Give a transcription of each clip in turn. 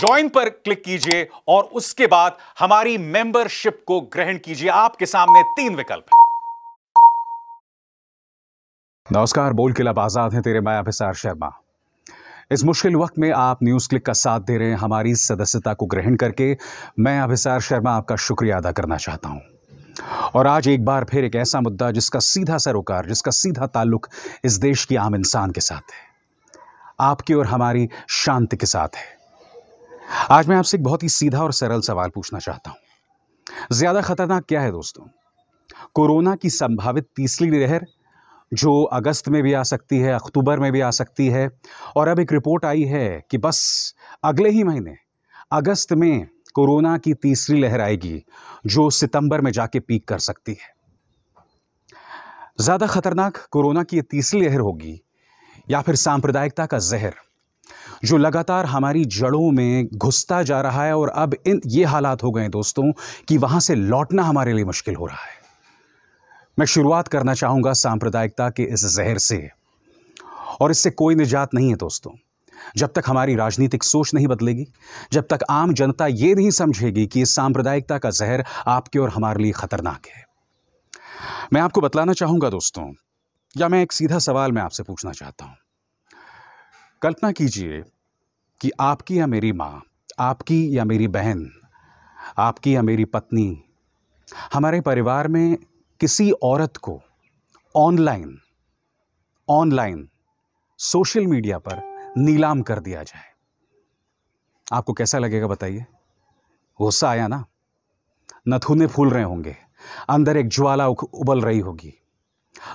Join पर click कीजिए और उसके बाद हमारी मेंबरशिप को ग्रहण कीजिए आपके सामने तीन विकल्प हैं नमस्कार बोल किला आजाद हैं तेरे मैं अभिसार शर्मा इस मुश्किल वक्त में आप न्यूज़ क्लिक का साथ दे रहे हैं हमारी सदस्यता को ग्रहण करके मैं अभिसार शर्मा आपका शुक्रिया अदा करना चाहता हूं और आज एक बार फिर एक ऐसा मुद्दा जिसका सीधा सरोकार जिसका सीधा ताल्लुक इस देश की आम इंसान के साथ है आपकी और हमारी शांति के साथ है आज मैं आपसे एक बहुत ही सीधा और सरल सवाल पूछना चाहता हूं ज़्यादा खतरनाक क्या है दोस्तों कोरोना की संभावित तीसरी लहर जो अगस्त में भी आ सकती है अक्टूबर में भी आ सकती है और अब एक रिपोर्ट आई है कि बस अगले ही महीने अगस्त में कोरोना की तीसरी लहर आएगी जो सितंबर में जाके पीक कर सकती है ज़्यादा खतरनाक कोरोना की तीसरी लहर होगी या फिर सांप्रदायिकता का जहर जो लगातार हमारी जड़ों में घुसता जा रहा है और अब इन ये हालात हो गए दोस्तों कि वहाँ से लौटना हमारे लिए मुश्किल हो रहा है मैं शुरुआत करना चाहूँगा सांप्रदायिकता के इस जहर से और इससे कोई निजात नहीं है दोस्तों जब तक हमारी राजनीतिक सोच नहीं बदलेगी जब तक आम जनता ये नहीं समझेगी कि इस सांप्रदायिकता का जहर आपके और हमारे लिए ख़तरनाक है मैं आपको बतलाना चाहूँगा दोस्तों या मैं एक सीधा सवाल मैं आपसे पूछना चाहता हूँ कल्पना कीजिए कि आपकी या मेरी माँ आपकी या मेरी बहन आपकी या मेरी पत्नी हमारे परिवार में किसी औरत को ऑनलाइन ऑनलाइन सोशल मीडिया पर नीलाम कर दिया जाए आपको कैसा लगेगा बताइए गुस्सा आया ना नथुने फूल रहे होंगे अंदर एक ज्वाला उबल रही होगी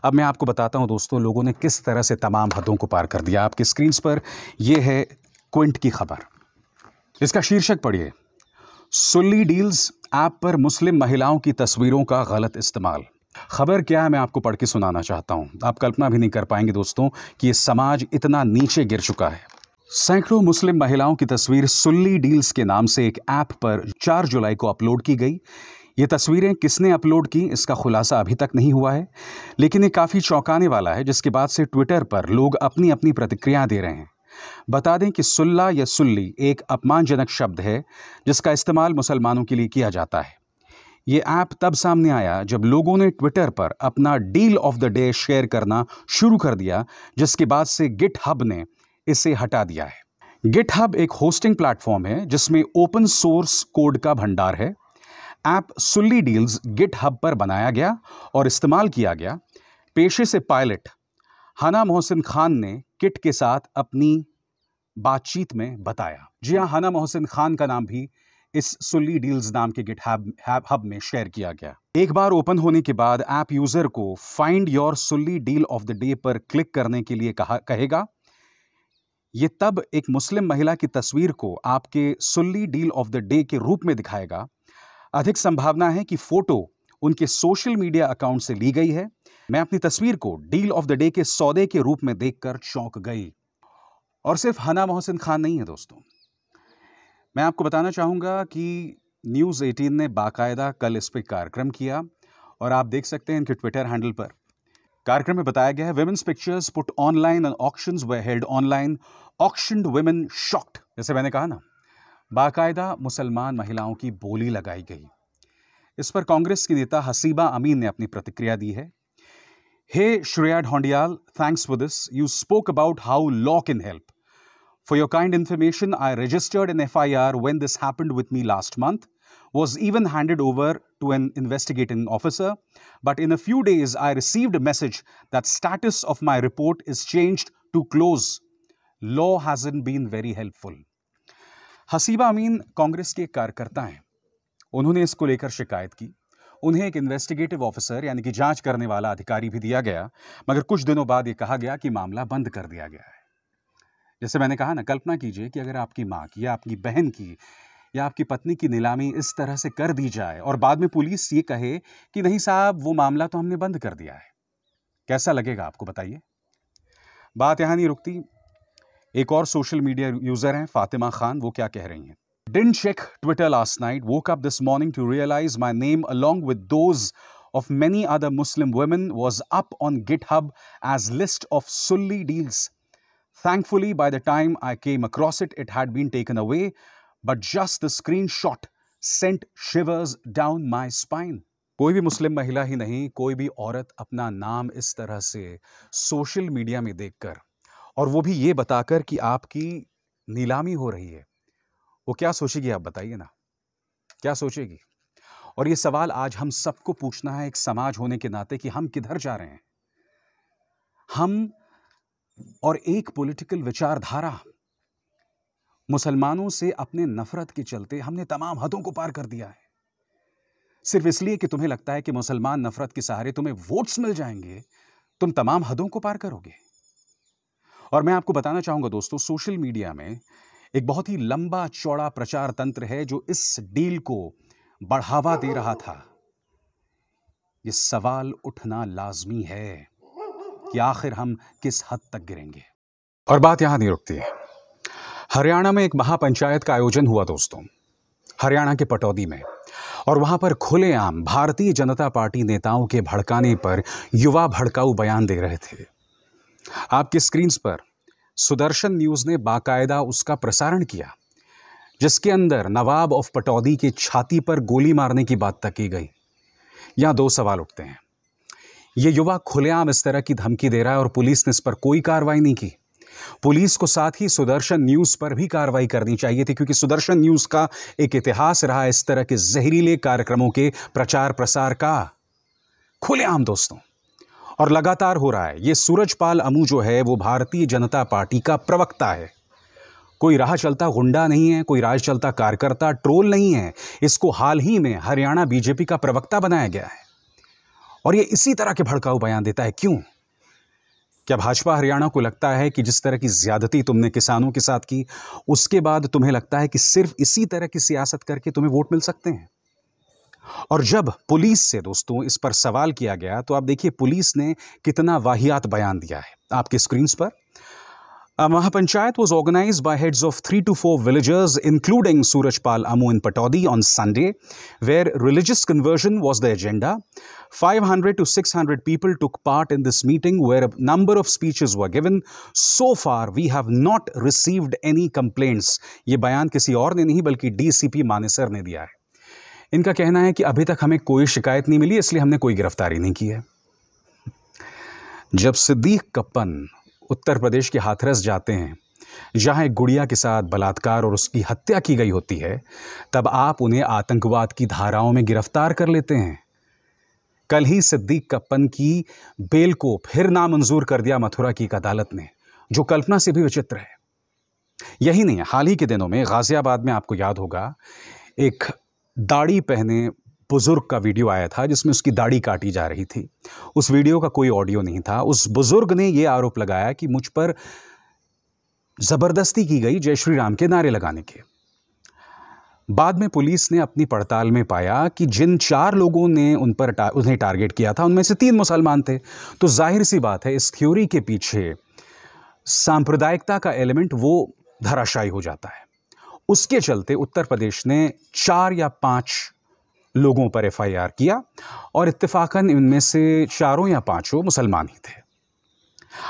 अब मैं आपको बताता हूं दोस्तों लोगों ने किस तरह से तमाम हदों को पार कर दिया आपके स्क्रीन पर यह है क्विंट की खबर इसका शीर्षक पढ़िए सुली डील्स ऐप पर मुस्लिम महिलाओं की तस्वीरों का गलत इस्तेमाल खबर क्या है मैं आपको पढ़ के सुनाना चाहता हूं आप कल्पना भी नहीं कर पाएंगे दोस्तों कि यह समाज इतना नीचे गिर चुका है सैकड़ों मुस्लिम महिलाओं की तस्वीर सुल्ली डील्स के नाम से एक ऐप पर 4 जुलाई को अपलोड की गई ये तस्वीरें किसने अपलोड की इसका खुलासा अभी तक नहीं हुआ है लेकिन ये काफ़ी चौंकाने वाला है जिसके बाद से ट्विटर पर लोग अपनी अपनी प्रतिक्रियाएं दे रहे हैं बता दें कि सुल्ला या सुल्ली एक अपमानजनक शब्द है जिसका इस्तेमाल मुसलमानों के लिए किया जाता है ये ऐप तब सामने आया जब लोगों ने ट्विटर पर अपना deal of the day share करना शुरू कर दिया जिसके बाद से गिट हब ने इसे हटा दिया है गिट हब एक होस्टिंग प्लेटफॉर्म है जिसमें ओपन सोर्स कोड का भंडार है app Sulli Deals GitHub पर बनाया गया और इस्तेमाल किया गया पेशे से पायलट हना मोहसिन खान ने किट के साथ अपनी बातचीत में बताया जी हाँ हना मोहसिन खान का नाम भी इस सुल्ली डील्स नाम के गिट हब हब में शेयर किया गया एक बार ओपन होने के बाद ऐप यूज़र को find your Sulli deal of the day पर क्लिक करने के लिए कहा कहेगा ये तब एक मुस्लिम महिला की तस्वीर को आपके Sulli deal of the day के रूप में दिखाएगा अधिक संभावना है कि फ़ोटो उनके सोशल मीडिया अकाउंट से ली गई है मैं अपनी तस्वीर को डील ऑफ द डे के सौदे के रूप में देखकर चौंक गई और सिर्फ हना मोहसिन खान नहीं है दोस्तों मैं आपको बताना चाहूंगा कि न्यूज़ 18 ने बाकायदा कल इस पर कार्यक्रम किया और आप देख सकते हैं इनके ट्विटर हैंडल पर कार्यक्रम में बताया गया है women's pictures put online and auction were held online auctioned women shocked जैसे मैंने कहा ना बाकायदा मुसलमान महिलाओं की बोली लगाई गई इस पर कांग्रेस की नेता हसीबा अमीन ने अपनी प्रतिक्रिया दी है hey Shreya Dhondiyal thanks for this you spoke about how law can help for your kind information I registered in F I R when this happened with me last month was even handed over to an investigating officer but in a few days I received message that status of my report is change to close law has been very helpful Haseeba Amin Congress के कार्यकर्ता हैं उन्होंने इसको लेकर शिकायत की उन्हें एक इन्वेस्टिगेटिव ऑफिसर यानी कि जांच करने वाला अधिकारी भी दिया गया मगर कुछ दिनों बाद ये कहा गया कि मामला बंद कर दिया गया है जैसे मैंने कहा ना कल्पना कीजिए कि अगर आपकी माँ की या आपकी बहन की या आपकी पत्नी की नीलामी इस तरह से कर दी जाए और बाद में पुलिस ये कहे कि नहीं साहब वो मामला तो हमने बंद कर दिया है कैसा लगेगा आपको बताइए बात यहाँ नहीं रुकती एक और सोशल मीडिया यूजर हैं फातिमा खान वो क्या कह रही हैं didn't check Twitter last night woke up this morning to realise my name along with those of many other Muslim women was up on GitHub as list of Sulli Deals thankfully by the time I came across it it had been taken away but just the screenshot sent shivers down my spine कोई भी मुस्लिम महिला ही नहीं कोई भी औरत अपना नाम इस तरह से सोशल मीडिया में देखकर और वो भी ये बताकर कि आपकी नीलामी हो रही है वो क्या सोचेगी आप बताइए ना क्या सोचेगी और ये सवाल आज हम सबको पूछना है एक समाज होने के नाते कि हम किधर जा रहे हैं हम और एक पॉलिटिकल विचारधारा मुसलमानों से अपने नफरत के चलते हमने तमाम हदों को पार कर दिया है सिर्फ इसलिए कि तुम्हें लगता है कि मुसलमान नफरत के सहारे तुम्हें वोट्स मिल जाएंगे तुम तमाम हदों को पार करोगे और मैं आपको बताना चाहूंगा दोस्तों सोशल मीडिया में एक बहुत ही लंबा चौड़ा प्रचार तंत्र है जो इस डील को बढ़ावा दे रहा था ये सवाल उठना लाजमी है कि आखिर हम किस हद तक गिरेंगे और बात यहां नहीं रुकती है हरियाणा में एक महापंचायत का आयोजन हुआ दोस्तों हरियाणा के पटौदी में और वहां पर खुलेआम भारतीय जनता पार्टी नेताओं के भड़काने पर युवा भड़काऊ बयान दे रहे थे आपके स्क्रीन पर सुदर्शन न्यूज़ ने बाकायदा उसका प्रसारण किया जिसके अंदर नवाब ऑफ पटौदी के छाती पर गोली मारने की बात तक की गई यहां दो सवाल उठते हैं यह युवा खुलेआम इस तरह की धमकी दे रहा है और पुलिस ने इस पर कोई कार्रवाई नहीं की पुलिस को साथ ही सुदर्शन न्यूज पर भी कार्रवाई करनी चाहिए थी क्योंकि सुदर्शन न्यूज का एक इतिहास रहा इस तरह के जहरीले कार्यक्रमों के प्रचार प्रसार का खुलेआम दोस्तों और लगातार हो रहा है ये सूरजपाल अमू जो है वो भारतीय जनता पार्टी का प्रवक्ता है कोई राह चलता गुंडा नहीं है कोई राह चलता कार्यकर्ता ट्रोल नहीं है इसको हाल ही में हरियाणा बीजेपी का प्रवक्ता बनाया गया है और ये इसी तरह के भड़काऊ बयान देता है क्यों क्या भाजपा हरियाणा को लगता है कि जिस तरह की ज्यादती तुमने किसानों के साथ की उसके बाद तुम्हें लगता है कि सिर्फ इसी तरह की सियासत करके तुम्हें वोट मिल सकते हैं और जब पुलिस से दोस्तों इस पर सवाल किया गया तो आप देखिए पुलिस ने कितना वाहियात बयान दिया है आपके स्क्रीन पर mahapanchayat was organise by heads of three to four villagers including Suraj Pal अमो in Pataudi on Sunday where religious conversion was the agenda five hundred to six hundred people took part in this meeting where number of speeches were given so far we have not received any complaints ये बयान किसी और ने नहीं बल्कि D C P Manesar ने दिया है इनका कहना है कि अभी तक हमें कोई शिकायत नहीं मिली इसलिए हमने कोई गिरफ्तारी नहीं की है जब सिद्दीक कप्पन उत्तर प्रदेश के हाथरस जाते हैं जहां एक गुड़िया के साथ बलात्कार और उसकी हत्या की गई होती है तब आप उन्हें आतंकवाद की धाराओं में गिरफ्तार कर लेते हैं कल ही सिद्दीक कप्पन की बेल को फिर नामंजूर कर दिया मथुरा की एक अदालत ने जो कल्पना से भी विचित्र है यही नहीं हाल ही के दिनों में गाजियाबाद में आपको याद होगा एक दाढ़ी पहने बुज़ुर्ग का वीडियो आया था जिसमें उसकी दाढ़ी काटी जा रही थी उस वीडियो का कोई ऑडियो नहीं था उस बुज़ुर्ग ने ये आरोप लगाया कि मुझ पर ज़बरदस्ती की गई जय श्री राम के नारे लगाने के बाद में पुलिस ने अपनी पड़ताल में पाया कि जिन चार लोगों ने उन पर टा, उन्हें टारगेट किया था उनमें से तीन मुसलमान थे तो जाहिर सी बात है इस थ्योरी के पीछे सांप्रदायिकता का एलिमेंट वो धराशायी हो जाता है उसके चलते उत्तर प्रदेश ने चार या पाँच लोगों पर एफआईआर किया और इत्तेफाकन इनमें से चारों या पांचों मुसलमान ही थे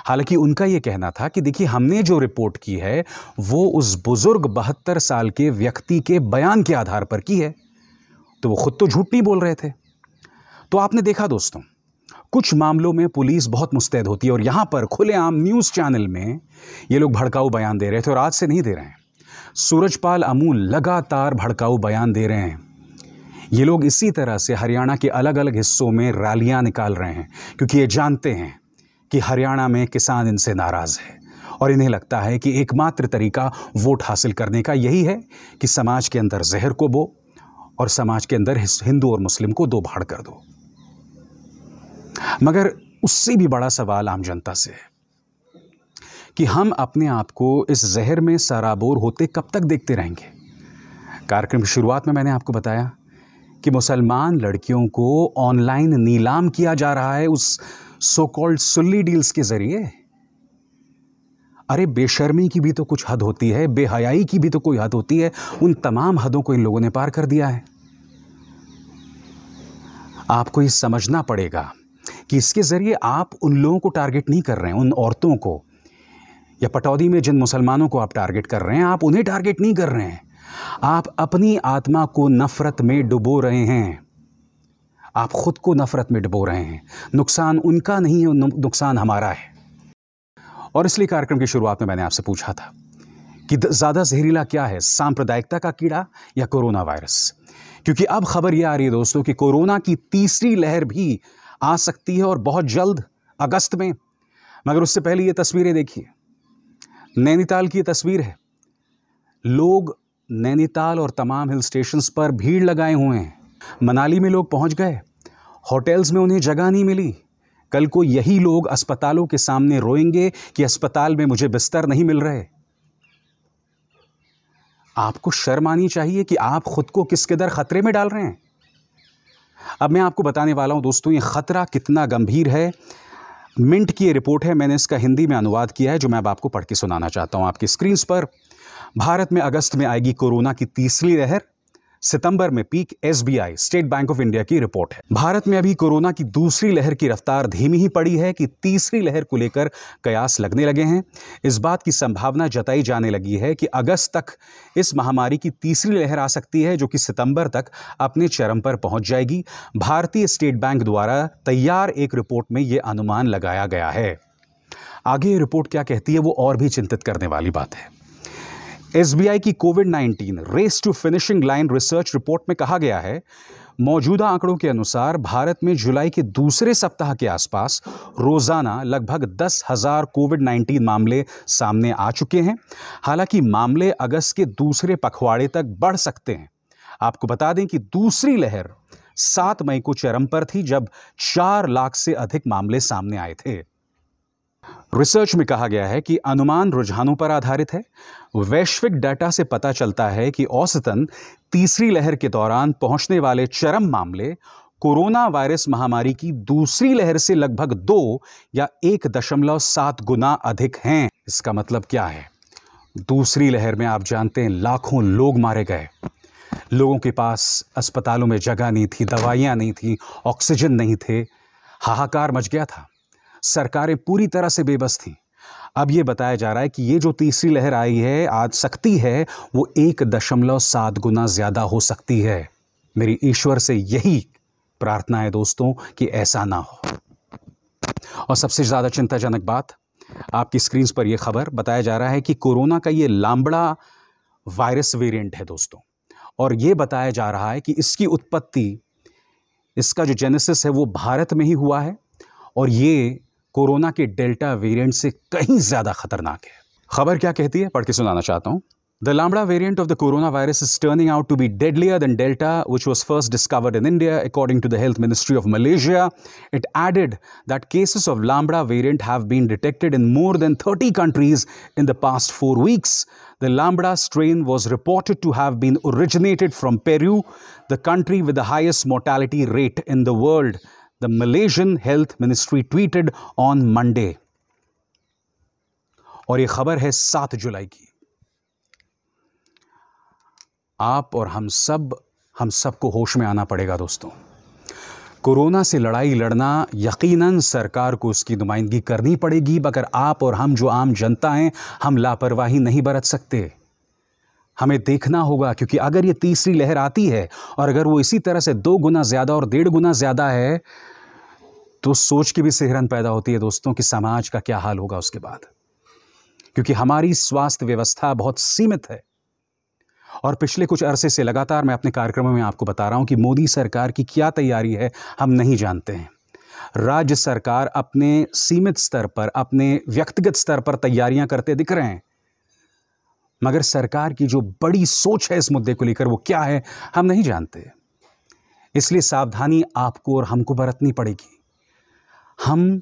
हालांकि उनका ये कहना था कि देखिए हमने जो रिपोर्ट की है वो उस बुज़ुर्ग बहत्तर साल के व्यक्ति के बयान के आधार पर की है तो वो खुद तो झूठ नहीं बोल रहे थे तो आपने देखा दोस्तों कुछ मामलों में पुलिस बहुत मुस्तैद होती है और यहाँ पर खुलेआम न्यूज़ चैनल में ये लोग भड़काऊ बयान दे रहे थे और आज से नहीं दे रहे हैं सूरजपाल अमूल लगातार भड़काऊ बयान दे रहे हैं ये लोग इसी तरह से हरियाणा के अलग अलग हिस्सों में रैलियां निकाल रहे हैं क्योंकि ये जानते हैं कि हरियाणा में किसान इनसे नाराज़ है और इन्हें लगता है कि एकमात्र तरीका वोट हासिल करने का यही है कि समाज के अंदर जहर को बो और समाज के अंदर हिंदू और मुस्लिम को दो भाड़ कर दो मगर उससे भी बड़ा सवाल आम जनता से है कि हम अपने आप को इस जहर में सराबोर होते कब तक देखते रहेंगे कार्यक्रम की शुरुआत में मैंने आपको बताया कि मुसलमान लड़कियों को ऑनलाइन नीलाम किया जा रहा है उस सो कॉल्ड सुल्ली डील्स के ज़रिए अरे बेशर्मी की भी तो कुछ हद होती है बेहयाई की भी तो कोई हद होती है उन तमाम हदों को इन लोगों ने पार कर दिया है आपको ये समझना पड़ेगा कि इसके ज़रिए आप उन लोगों को टारगेट नहीं कर रहे हैं उन औरतों को या पटौदी में जिन मुसलमानों को आप टारगेट कर रहे हैं आप उन्हें टारगेट नहीं कर रहे हैं आप अपनी आत्मा को नफ़रत में डुबो रहे हैं आप खुद को नफ़रत में डुबो रहे हैं नुकसान उनका नहीं है नुकसान हमारा है और इसलिए कार्यक्रम की शुरुआत में मैंने आपसे पूछा था कि ज़्यादा जहरीला क्या है सांप्रदायिकता का कीड़ा या कोरोना वायरस क्योंकि अब खबर यह आ रही है दोस्तों कि कोरोना की तीसरी लहर भी आ सकती है और बहुत जल्द अगस्त में मगर उससे पहले ये तस्वीरें देखिए नैनीताल की तस्वीर है लोग नैनीताल और तमाम हिल स्टेशंस पर भीड़ लगाए हुए हैं मनाली में लोग पहुंच गए होटल्स में उन्हें जगह नहीं मिली कल को यही लोग अस्पतालों के सामने रोएंगे कि अस्पताल में मुझे बिस्तर नहीं मिल रहे आपको शर्म आनी चाहिए कि आप खुद को किस कदर खतरे में डाल रहे हैं अब मैं आपको बताने वाला हूं दोस्तों ये खतरा कितना गंभीर है मिंट की ये रिपोर्ट है मैंने इसका हिंदी में अनुवाद किया है जो मैं अब आपको पढ़ के सुनाना चाहता हूँ आपकी स्क्रीन पर भारत में अगस्त में आएगी कोरोना की तीसरी लहर सितंबर में peak SBI State Bank of India की रिपोर्ट है भारत में अभी कोरोना की दूसरी लहर की रफ्तार धीमी ही पड़ी है कि तीसरी लहर को लेकर कयास लगने लगे हैं इस बात की संभावना जताई जाने लगी है कि अगस्त तक इस महामारी की तीसरी लहर आ सकती है जो कि सितंबर तक अपने चरम पर पहुंच जाएगी भारतीय स्टेट बैंक द्वारा तैयार एक रिपोर्ट में ये अनुमान लगाया गया है आगे रिपोर्ट क्या कहती है वो और भी चिंतित करने वाली बात है एसबीआई की Covid 19 race to finishing line research report में कहा गया है मौजूदा आंकड़ों के अनुसार भारत में जुलाई के दूसरे सप्ताह के आसपास रोजाना लगभग दस हजार कोविड 19 मामले सामने आ चुके हैं हालांकि मामले अगस्त के दूसरे पखवाड़े तक बढ़ सकते हैं आपको बता दें कि दूसरी लहर सात मई को चरम पर थी जब चार लाख से अधिक मामले सामने आए थे रिसर्च में कहा गया है कि अनुमान रुझानों पर आधारित है वैश्विक डाटा से पता चलता है कि औसतन तीसरी लहर के दौरान पहुंचने वाले चरम मामले कोरोना वायरस महामारी की दूसरी लहर से लगभग दो या एक दशमलव सात गुना अधिक हैं इसका मतलब क्या है दूसरी लहर में आप जानते हैं लाखों लोग मारे गए लोगों के पास अस्पतालों में जगह नहीं थी दवाइयां नहीं थी ऑक्सीजन नहीं थे हाहाकार मच गया था सरकारें पूरी तरह से बेबस थी अब ये बताया जा रहा है कि ये जो तीसरी लहर आई है आज सकती है वो एक दशमलव सात गुना ज़्यादा हो सकती है मेरी ईश्वर से यही प्रार्थना है दोस्तों कि ऐसा ना हो और सबसे ज़्यादा चिंताजनक बात आपकी स्क्रीन पर यह खबर बताया जा रहा है कि कोरोना का यह लांबड़ा वायरस वेरिएंट है दोस्तों और यह बताया जा रहा है कि इसकी उत्पत्ति इसका जो जेनेसिस है वो भारत में ही हुआ है और ये कोरोना के डेल्टा वेरिएंट से कहीं ज्यादा खतरनाक है खबर क्या कहती है पढ़ के सुनाना चाहता हूँ the lambda variant of the corona virus is turning out to be deadlier than delta which was first discovered in India according to the health ministry of Malaysia it added that cases of lambda variant have been detected in more than thirty countries in the past four weeks the lambda strain was reported to have been originated from Peru the country with the highest mortality rate in the world the Malaysian Health Ministry tweeted on Monday. और ये खबर है सात जुलाई की आप और हम सब हम सबको होश में आना पड़ेगा दोस्तों कोरोना से लड़ाई लड़ना यकीनन सरकार को उसकी नुमाइंदगी करनी पड़ेगी मगर आप और हम जो आम जनता हैं हम लापरवाही नहीं बरत सकते हमें देखना होगा क्योंकि अगर ये तीसरी लहर आती है और अगर वो इसी तरह से दो गुना ज़्यादा और डेढ़ गुना ज़्यादा है तो सोच की भी सिहरन पैदा होती है दोस्तों कि समाज का क्या हाल होगा उसके बाद क्योंकि हमारी स्वास्थ्य व्यवस्था बहुत सीमित है और पिछले कुछ अरसे से लगातार मैं अपने कार्यक्रमों में आपको बता रहा हूं कि मोदी सरकार की क्या तैयारी है हम नहीं जानते हैं राज्य सरकार अपने सीमित स्तर पर अपने व्यक्तिगत स्तर पर तैयारियां करते दिख रहे हैं मगर सरकार की जो बड़ी सोच है इस मुद्दे को लेकर वो क्या है हम नहीं जानते इसलिए सावधानी आपको और हमको बरतनी पड़ेगी हम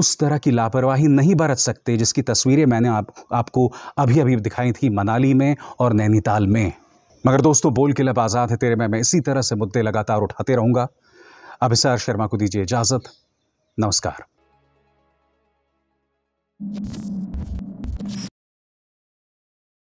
उस तरह की लापरवाही नहीं बरत सकते जिसकी तस्वीरें मैंने आप आपको अभी अभी दिखाई थी मनाली में और नैनीताल में मगर दोस्तों बोल के लब आज़ाद है तेरे में मैं इसी तरह से मुद्दे लगातार उठाते रहूँगा अभिसार शर्मा को दीजिए इजाज़त नमस्कार